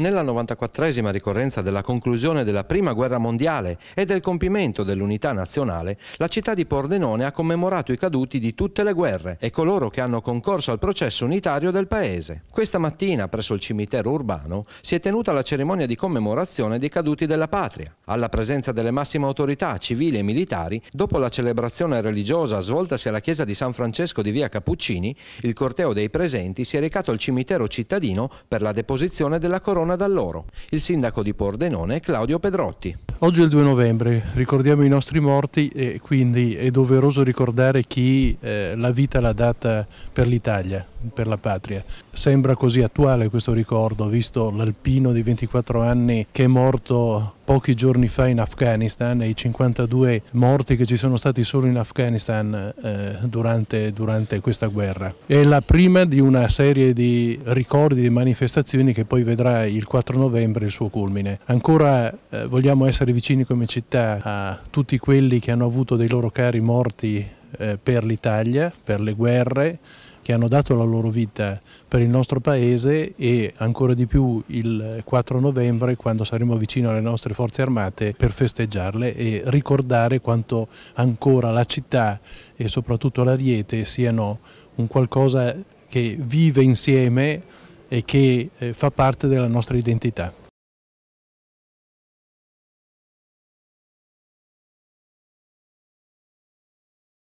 Nella 94esima ricorrenza della conclusione della Prima Guerra Mondiale e del compimento dell'unità nazionale, la città di Pordenone ha commemorato i caduti di tutte le guerre e coloro che hanno concorso al processo unitario del paese. Questa mattina, presso il cimitero urbano, si è tenuta la cerimonia di commemorazione dei caduti della patria, alla presenza delle massime autorità civili e militari, dopo la celebrazione religiosa svoltasi alla chiesa di San Francesco di via Cappuccini, il corteo dei presenti si è recato al cimitero cittadino per la deposizione della corona lontana da loro. Il sindaco di Pordenone è Claudio Pedrotti. Oggi è il 2 novembre, ricordiamo i nostri morti e quindi è doveroso ricordare chi eh, la vita l'ha data per l'Italia, per la patria. Sembra così attuale questo ricordo, visto l'alpino di 24 anni che è morto pochi giorni fa in Afghanistan e i 52 morti che ci sono stati solo in Afghanistan eh, durante, durante, questa guerra. È la prima di una serie di ricordi, di manifestazioni che poi vedrà il 4 novembre il suo culmine. Ancora eh, vogliamo essere vicini come città a tutti quelli che hanno avuto dei loro cari morti eh, per l'Italia, per le guerre che hanno dato la loro vita per il nostro paese e ancora di più il 4 novembre quando saremo vicino alle nostre forze armate per festeggiarle e ricordare quanto ancora la città e soprattutto la Riete siano un qualcosa che vive insieme e che eh, fa parte della nostra identità.